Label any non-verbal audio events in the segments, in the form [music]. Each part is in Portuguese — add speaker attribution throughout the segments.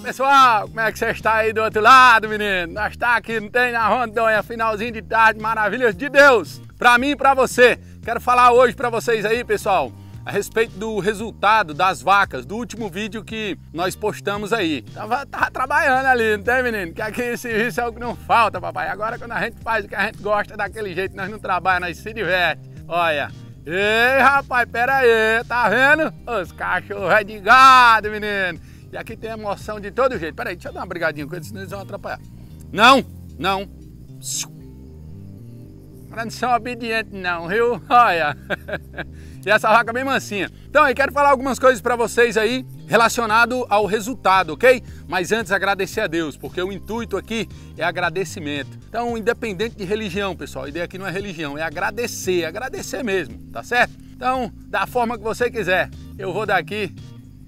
Speaker 1: pessoal, como é que vocês estão aí do outro lado, menino? Nós está aqui, não tem na Rondônia, finalzinho de tarde, maravilhas de Deus, para mim e para você. Quero falar hoje para vocês aí, pessoal, a respeito do resultado das vacas, do último vídeo que nós postamos aí. Tava, tava trabalhando ali, não tem, menino? Que aqui serviço é o que não falta, papai. Agora quando a gente faz o que a gente gosta daquele jeito, nós não trabalhamos, nós se diverte. Olha... Ei, rapaz, pera aí, tá vendo? Os cachorros é de gado, menino. E aqui tem emoção de todo jeito. Peraí, deixa eu dar uma brigadinha com eles, senão eles vão atrapalhar. Não, não. Mas não são obedientes não, viu? Olha. [laughs] e essa vaca é bem mansinha. Então, eu quero falar algumas coisas para vocês aí relacionado ao resultado, ok? Mas antes agradecer a Deus, porque o intuito aqui é agradecimento. Então, independente de religião, pessoal, a ideia aqui não é religião, é agradecer, agradecer mesmo, tá certo? Então, da forma que você quiser, eu vou daqui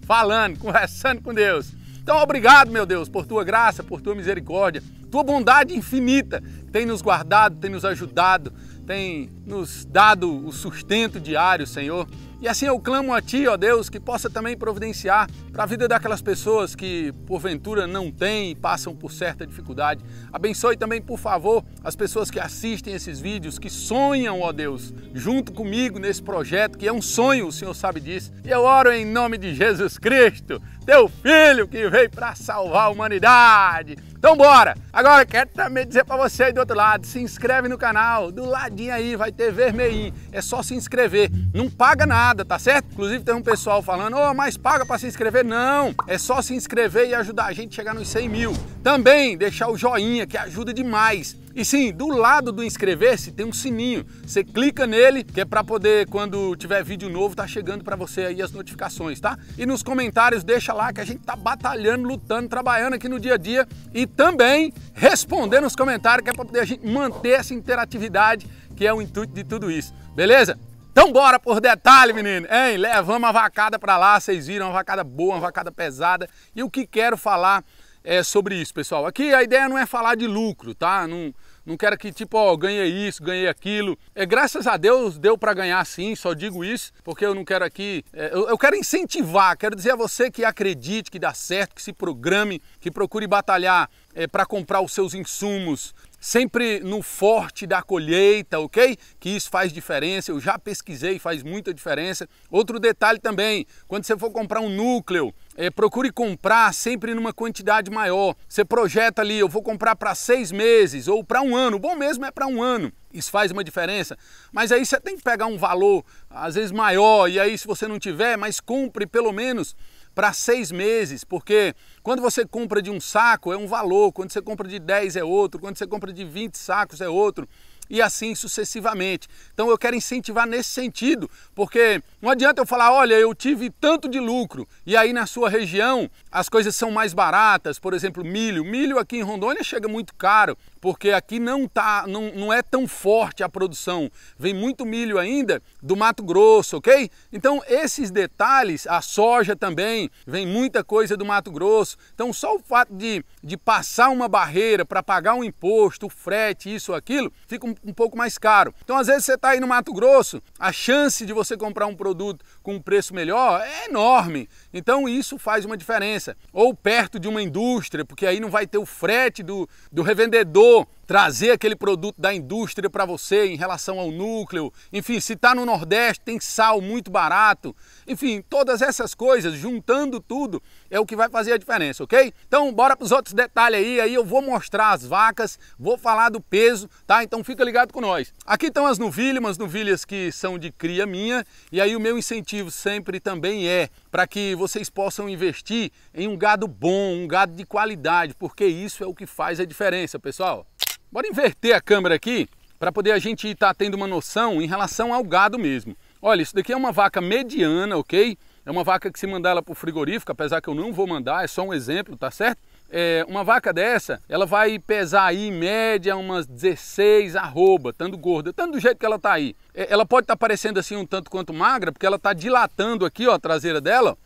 Speaker 1: falando, conversando com Deus. Então, obrigado, meu Deus, por tua graça, por tua misericórdia, tua bondade infinita tem nos guardado, tem nos ajudado, tem nos dado o sustento diário, Senhor. E assim eu clamo a Ti, ó Deus, que possa também providenciar para a vida daquelas pessoas que porventura não têm e passam por certa dificuldade. Abençoe também, por favor, as pessoas que assistem esses vídeos, que sonham, ó Deus, junto comigo nesse projeto, que é um sonho, o Senhor sabe disso. E eu oro em nome de Jesus Cristo, Teu Filho que veio para salvar a humanidade. Então bora! Agora quero também dizer para você aí do outro lado, se inscreve no canal, do ladinho aí vai ter vermelhinho, é só se inscrever, não paga nada, tá certo? Inclusive tem um pessoal falando, oh, mas paga para se inscrever, não, é só se inscrever e ajudar a gente a chegar nos 100 mil. Também deixar o joinha que ajuda demais. E sim, do lado do inscrever-se tem um sininho. Você clica nele, que é para poder quando tiver vídeo novo tá chegando para você aí as notificações, tá? E nos comentários deixa lá que a gente tá batalhando, lutando, trabalhando aqui no dia a dia e também respondendo nos comentários que é para poder a gente manter essa interatividade, que é o intuito de tudo isso. Beleza? Então bora por detalhe, menino, hein? Levamos a vacada para lá, vocês viram, uma vacada boa, uma vacada pesada. E o que quero falar é, sobre isso, pessoal. Aqui a ideia não é falar de lucro, tá? Não, não quero que tipo, ó, ganhei isso, ganhei aquilo. É, graças a Deus deu para ganhar sim, só digo isso, porque eu não quero aqui. É, eu, eu, quero incentivar, quero dizer a você que acredite, que dá certo, que se programe, que procure batalhar é, para comprar os seus insumos, sempre no forte da colheita, ok? Que isso faz diferença, eu já pesquisei, faz muita diferença. Outro detalhe também, quando você for comprar um núcleo, é, procure comprar sempre numa quantidade maior. Você projeta ali, eu vou comprar para seis meses ou para um ano, o bom mesmo é para um ano. Isso faz uma diferença, mas aí você tem que pegar um valor às vezes maior, e aí se você não tiver, mas compre pelo menos para seis meses, porque quando você compra de um saco é um valor, quando você compra de 10 é outro, quando você compra de 20 sacos é outro, e assim sucessivamente. Então eu quero incentivar nesse sentido, porque não adianta eu falar, olha, eu tive tanto de lucro, e aí na sua região as coisas são mais baratas, por exemplo, milho. Milho aqui em Rondônia chega muito caro, porque aqui não, tá, não, não é tão forte a produção. Vem muito milho ainda do Mato Grosso, ok? Então, esses detalhes, a soja também, vem muita coisa do Mato Grosso. Então, só o fato de, de passar uma barreira para pagar um imposto, frete, isso, aquilo, fica um, um pouco mais caro. Então, às vezes, você está aí no Mato Grosso, a chance de você comprar um produto com um preço melhor é enorme. Então, isso faz uma diferença. Ou perto de uma indústria, porque aí não vai ter o frete do, do revendedor Oh. trazer aquele produto da indústria para você em relação ao núcleo. Enfim, se está no Nordeste, tem sal muito barato. Enfim, todas essas coisas, juntando tudo, é o que vai fazer a diferença, ok? Então, bora para os outros detalhes aí. Aí eu vou mostrar as vacas, vou falar do peso, tá? Então fica ligado com nós. Aqui estão as novilhas, umas novilhas que são de cria minha. E aí o meu incentivo sempre também é para que vocês possam investir em um gado bom, um gado de qualidade, porque isso é o que faz a diferença, pessoal. Bora inverter a câmera aqui para poder a gente estar tá tendo uma noção em relação ao gado mesmo. Olha, isso daqui é uma vaca mediana, ok? É uma vaca que se mandar ela para o frigorífico, apesar que eu não vou mandar, é só um exemplo, tá certo? É, uma vaca dessa, ela vai pesar aí em média umas 16 arroba, tanto gorda, tanto do jeito que ela tá aí. É, ela pode estar tá parecendo assim um tanto quanto magra, porque ela tá dilatando aqui, ó, a traseira dela,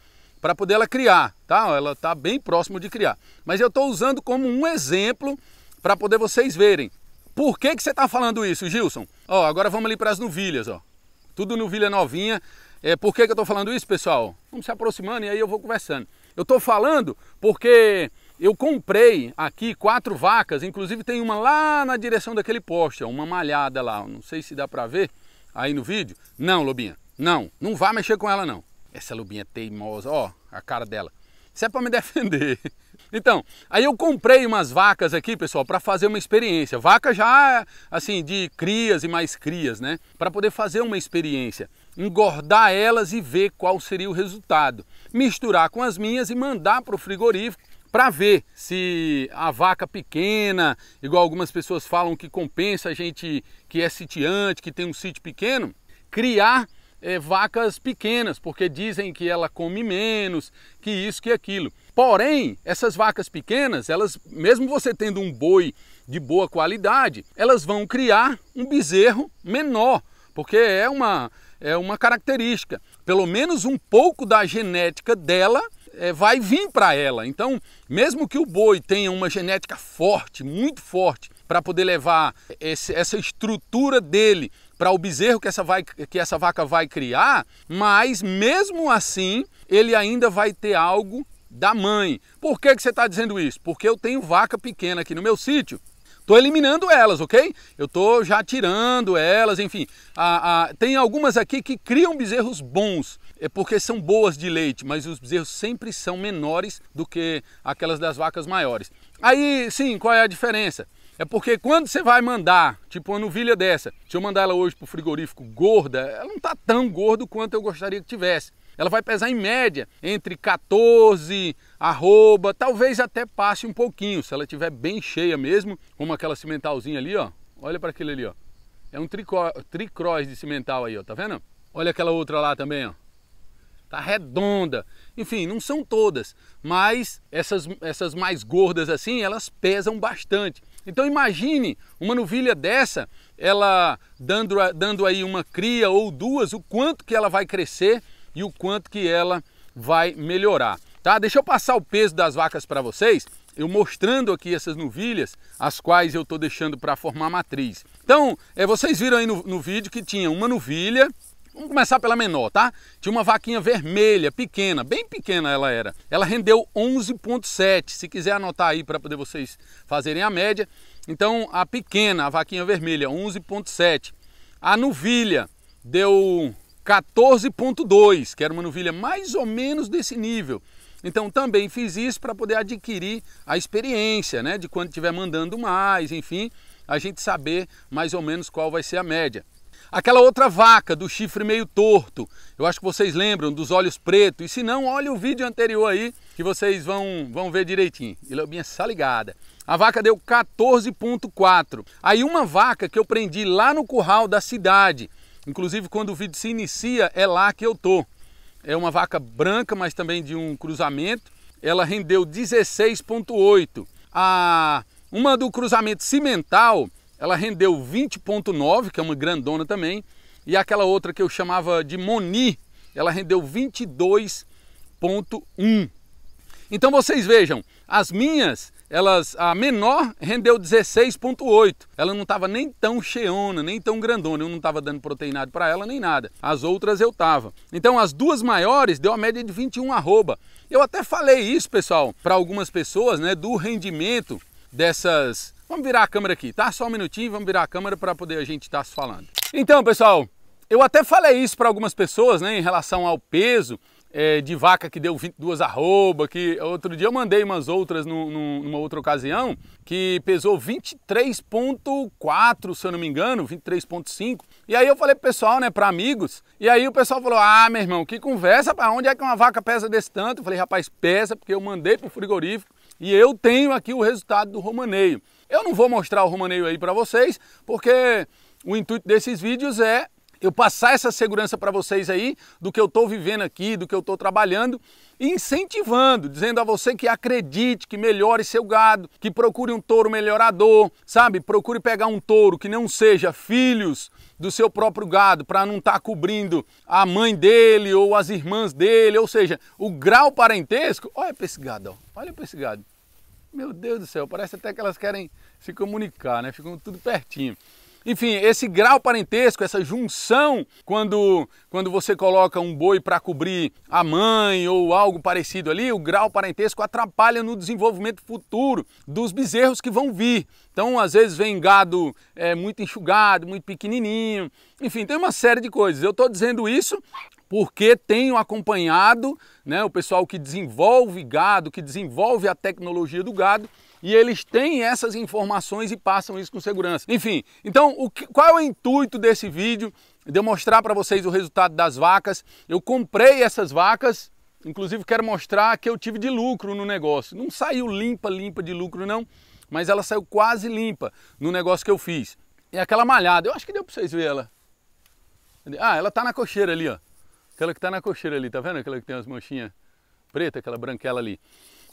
Speaker 1: para poder ela criar, tá? Ela tá bem próximo de criar. Mas eu estou usando como um exemplo para poder vocês verem. Por que, que você está falando isso, Gilson? Ó, agora vamos ali para as novilhas, ó. Tudo novilha novinha. É, por que, que eu estou falando isso, pessoal? Vamos se aproximando e aí eu vou conversando. Eu estou falando porque eu comprei aqui quatro vacas, inclusive tem uma lá na direção daquele poste, ó, uma malhada lá. Não sei se dá para ver aí no vídeo. Não, Lobinha, não. Não vá mexer com ela, não. Essa Lobinha é teimosa, ó, a cara dela. Isso é para me [laughs] defender. Então, aí eu comprei umas vacas aqui, pessoal, para fazer uma experiência. Vaca já, é, assim, de crias e mais crias, né? Para poder fazer uma experiência. Engordar elas e ver qual seria o resultado. Misturar com as minhas e mandar para o frigorífico para ver se a vaca pequena, igual algumas pessoas falam que compensa a gente que é sitiante, que tem um sítio pequeno, criar é, vacas pequenas, porque dizem que ela come menos, que isso, que aquilo. Porém, essas vacas pequenas, elas, mesmo você tendo um boi de boa qualidade, elas vão criar um bezerro menor, porque é uma, é uma característica. Pelo menos um pouco da genética dela é, vai vir para ela. Então, mesmo que o boi tenha uma genética forte, muito forte, para poder levar esse, essa estrutura dele para o bezerro que essa, vai, que essa vaca vai criar, mas mesmo assim ele ainda vai ter algo da mãe. Por que, que você está dizendo isso? Porque eu tenho vaca pequena aqui no meu sítio. Estou eliminando elas, ok? Eu estou já tirando elas, enfim. A, a, tem algumas aqui que criam bezerros bons, é porque são boas de leite, mas os bezerros sempre são menores do que aquelas das vacas maiores. Aí, sim, qual é a diferença? É porque quando você vai mandar, tipo uma novilha dessa, se eu mandar ela hoje para o frigorífico gorda, ela não está tão gorda quanto eu gostaria que tivesse ela vai pesar em média entre 14 arroba, talvez até passe um pouquinho, se ela estiver bem cheia mesmo, como aquela cimentalzinha ali, ó. Olha para aquele ali, ó. É um tricó, tricross de cimental aí, ó, tá vendo? Olha aquela outra lá também, ó. Tá redonda. Enfim, não são todas, mas essas, essas mais gordas assim, elas pesam bastante. Então imagine uma novilha dessa, ela dando, dando aí uma cria ou duas, o quanto que ela vai crescer e o quanto que ela vai melhorar, tá? Deixa eu passar o peso das vacas para vocês, eu mostrando aqui essas novilhas, as quais eu estou deixando para formar matriz. Então, é, vocês viram aí no, no vídeo que tinha uma novilha, Vamos começar pela menor, tá? Tinha uma vaquinha vermelha, pequena, bem pequena ela era. Ela rendeu 11,7. Se quiser anotar aí para poder vocês fazerem a média. Então, a pequena, a vaquinha vermelha, 11,7. A novilha deu 14.2, que era uma novilha mais ou menos desse nível. Então também fiz isso para poder adquirir a experiência, né? De quando estiver mandando mais, enfim, a gente saber mais ou menos qual vai ser a média. Aquela outra vaca do chifre meio torto, eu acho que vocês lembram dos olhos pretos, e se não, olha o vídeo anterior aí que vocês vão, vão ver direitinho. E lobinha saligada. A vaca deu 14.4. Aí uma vaca que eu prendi lá no curral da cidade, Inclusive, quando o vídeo se inicia, é lá que eu tô. É uma vaca branca, mas também de um cruzamento. Ela rendeu 16,8. A uma do cruzamento cimental, ela rendeu 20,9, que é uma grandona também. E aquela outra que eu chamava de Moni, ela rendeu 22,1. Então vocês vejam, as minhas elas a menor rendeu 16.8. Ela não estava nem tão cheona, nem tão grandona, eu não estava dando proteinado para ela nem nada. As outras eu tava. Então as duas maiores deu a média de 21 arroba. Eu até falei isso, pessoal, para algumas pessoas, né, do rendimento dessas Vamos virar a câmera aqui, tá? Só um minutinho, vamos virar a câmera para poder a gente estar tá se falando. Então, pessoal, eu até falei isso para algumas pessoas, né, em relação ao peso, é, de vaca que deu 22 arroba, que outro dia eu mandei umas outras no, no, numa outra ocasião, que pesou 23.4, se eu não me engano, 23.5. E aí eu falei pro pessoal, né, para amigos, e aí o pessoal falou: "Ah, meu irmão, que conversa, para onde é que uma vaca pesa desse tanto?" Eu falei: "Rapaz, pesa porque eu mandei pro frigorífico e eu tenho aqui o resultado do romaneio. Eu não vou mostrar o romaneio aí para vocês, porque o intuito desses vídeos é eu passar essa segurança para vocês aí do que eu estou vivendo aqui, do que eu estou trabalhando, incentivando, dizendo a você que acredite, que melhore seu gado, que procure um touro melhorador, sabe? Procure pegar um touro que não seja filhos do seu próprio gado, para não estar tá cobrindo a mãe dele ou as irmãs dele, ou seja, o grau parentesco. Olha para esse gado, ó. olha para esse gado. Meu Deus do céu, parece até que elas querem se comunicar, né? Ficam tudo pertinho. Enfim, esse grau parentesco, essa junção, quando, quando você coloca um boi para cobrir a mãe ou algo parecido ali, o grau parentesco atrapalha no desenvolvimento futuro dos bezerros que vão vir. Então, às vezes, vem gado é, muito enxugado, muito pequenininho, enfim, tem uma série de coisas. Eu estou dizendo isso porque tenho acompanhado né, o pessoal que desenvolve gado, que desenvolve a tecnologia do gado, e eles têm essas informações e passam isso com segurança. Enfim, então o que, qual é o intuito desse vídeo? De eu mostrar para vocês o resultado das vacas. Eu comprei essas vacas, inclusive quero mostrar que eu tive de lucro no negócio. Não saiu limpa, limpa de lucro não, mas ela saiu quase limpa no negócio que eu fiz. E é aquela malhada, eu acho que deu para vocês verem ela. Ah, ela tá na cocheira ali, ó. Aquela que tá na cocheira ali, tá vendo? Aquela que tem as manchinhas pretas, aquela branquela ali.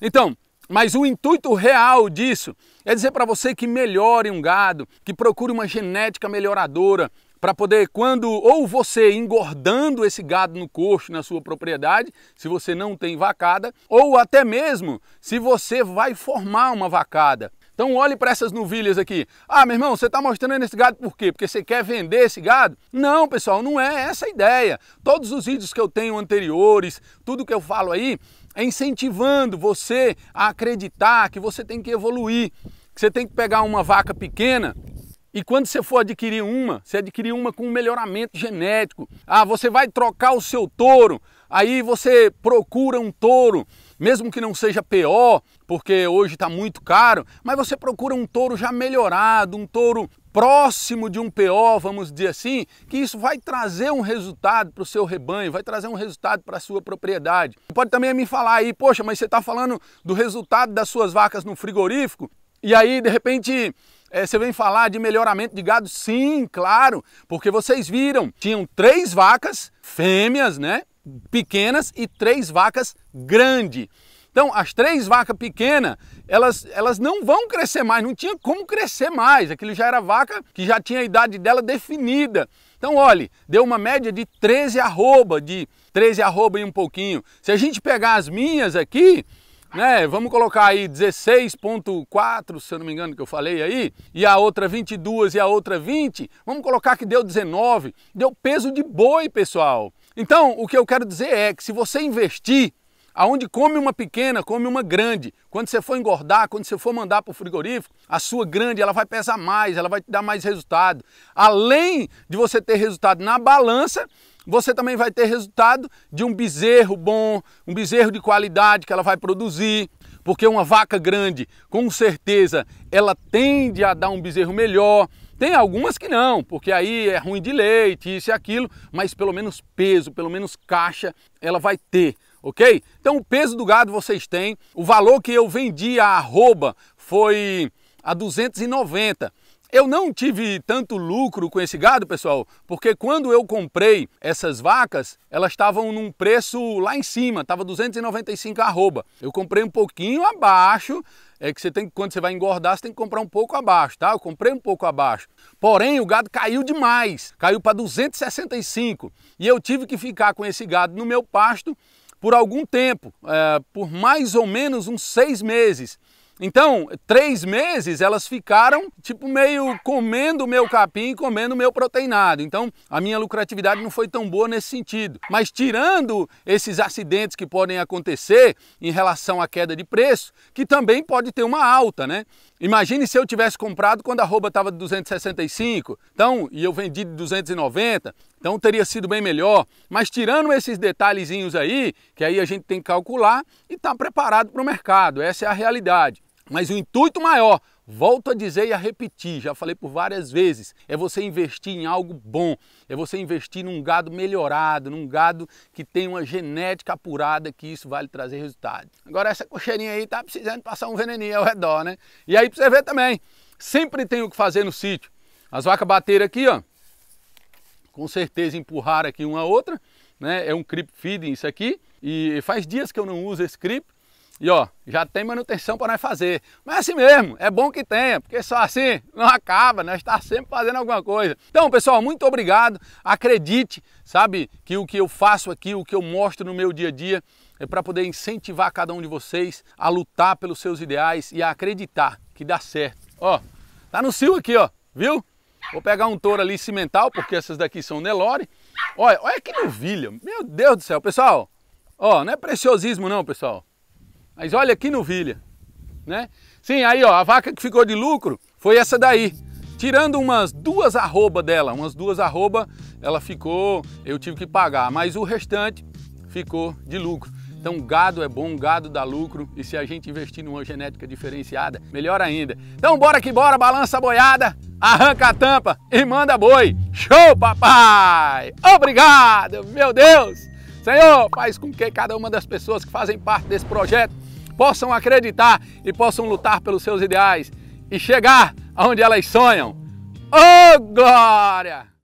Speaker 1: Então, mas o intuito real disso é dizer para você que melhore um gado, que procure uma genética melhoradora, para poder, quando ou você engordando esse gado no coxo na sua propriedade, se você não tem vacada, ou até mesmo se você vai formar uma vacada. Então olhe para essas novilhas aqui. Ah, meu irmão, você está mostrando esse gado por quê? Porque você quer vender esse gado? Não, pessoal, não é essa a ideia. Todos os vídeos que eu tenho anteriores, tudo que eu falo aí, é incentivando você a acreditar que você tem que evoluir, que você tem que pegar uma vaca pequena e quando você for adquirir uma, você adquirir uma com um melhoramento genético. Ah, você vai trocar o seu touro, aí você procura um touro, mesmo que não seja pior porque hoje está muito caro, mas você procura um touro já melhorado, um touro próximo de um PO, vamos dizer assim, que isso vai trazer um resultado para o seu rebanho, vai trazer um resultado para a sua propriedade. Pode também me falar aí, poxa, mas você está falando do resultado das suas vacas no frigorífico? E aí, de repente, é, você vem falar de melhoramento de gado? Sim, claro, porque vocês viram, tinham três vacas fêmeas, né? Pequenas e três vacas grandes. Então, as três vacas pequenas, elas, elas não vão crescer mais, não tinha como crescer mais. Aquilo já era vaca que já tinha a idade dela definida. Então, olhe, deu uma média de 13 arroba, de 13 arroba e um pouquinho. Se a gente pegar as minhas aqui, né, vamos colocar aí 16.4, se eu não me engano que eu falei aí, e a outra 22 e a outra 20, vamos colocar que deu 19, deu peso de boi, pessoal. Então, o que eu quero dizer é que se você investir Aonde come uma pequena, come uma grande. Quando você for engordar, quando você for mandar para o frigorífico, a sua grande ela vai pesar mais, ela vai te dar mais resultado. Além de você ter resultado na balança, você também vai ter resultado de um bezerro bom, um bezerro de qualidade que ela vai produzir, porque uma vaca grande, com certeza, ela tende a dar um bezerro melhor. Tem algumas que não, porque aí é ruim de leite, isso e aquilo, mas pelo menos peso, pelo menos caixa ela vai ter ok? Então o peso do gado vocês têm, o valor que eu vendi a arroba foi a 290. Eu não tive tanto lucro com esse gado, pessoal, porque quando eu comprei essas vacas, elas estavam num preço lá em cima, estava 295 arroba. Eu comprei um pouquinho abaixo, é que você tem quando você vai engordar, você tem que comprar um pouco abaixo, tá? Eu comprei um pouco abaixo. Porém, o gado caiu demais, caiu para 265, e eu tive que ficar com esse gado no meu pasto por algum tempo, é, por mais ou menos uns seis meses. Então, três meses elas ficaram tipo meio comendo o meu capim, comendo o meu proteinado. Então, a minha lucratividade não foi tão boa nesse sentido. Mas tirando esses acidentes que podem acontecer em relação à queda de preço, que também pode ter uma alta, né? Imagine se eu tivesse comprado quando a roupa estava de 265, então, e eu vendi de 290, então teria sido bem melhor, mas tirando esses detalhezinhos aí, que aí a gente tem que calcular e estar tá preparado para o mercado, essa é a realidade. Mas o intuito maior, volto a dizer e a repetir, já falei por várias vezes, é você investir em algo bom, é você investir num gado melhorado, num gado que tem uma genética apurada, que isso vai lhe trazer resultado. Agora essa cocheirinha aí tá precisando passar um veneninho ao redor, né? E aí para você ver também, sempre tem o que fazer no sítio. As vacas bateram aqui, ó, com certeza empurrar aqui uma outra, né? É um creep feeding isso aqui e faz dias que eu não uso esse creep. E ó, já tem manutenção para nós fazer. Mas é assim mesmo, é bom que tenha, porque só assim não acaba, nós né? está sempre fazendo alguma coisa. Então, pessoal, muito obrigado. Acredite, sabe, que o que eu faço aqui, o que eu mostro no meu dia a dia, é para poder incentivar cada um de vocês a lutar pelos seus ideais e a acreditar que dá certo. Ó, tá no cio aqui, ó, viu? Vou pegar um touro ali cimental, porque essas daqui são Nelore. Olha, olha que novilha. Meu Deus do céu, pessoal. Ó, não é preciosismo não, pessoal. Mas olha que novilha, né? Sim, aí ó, a vaca que ficou de lucro foi essa daí. Tirando umas duas arroba dela, umas duas arroba, ela ficou, eu tive que pagar, mas o restante ficou de lucro. Então gado é bom, gado dá lucro e se a gente investir numa genética diferenciada, melhor ainda. Então bora que bora, balança boiada arranca a tampa e manda boi. Show, papai! Obrigado, meu Deus! Senhor, faz com que cada uma das pessoas que fazem parte desse projeto possam acreditar e possam lutar pelos seus ideais e chegar aonde elas sonham. Oh, glória!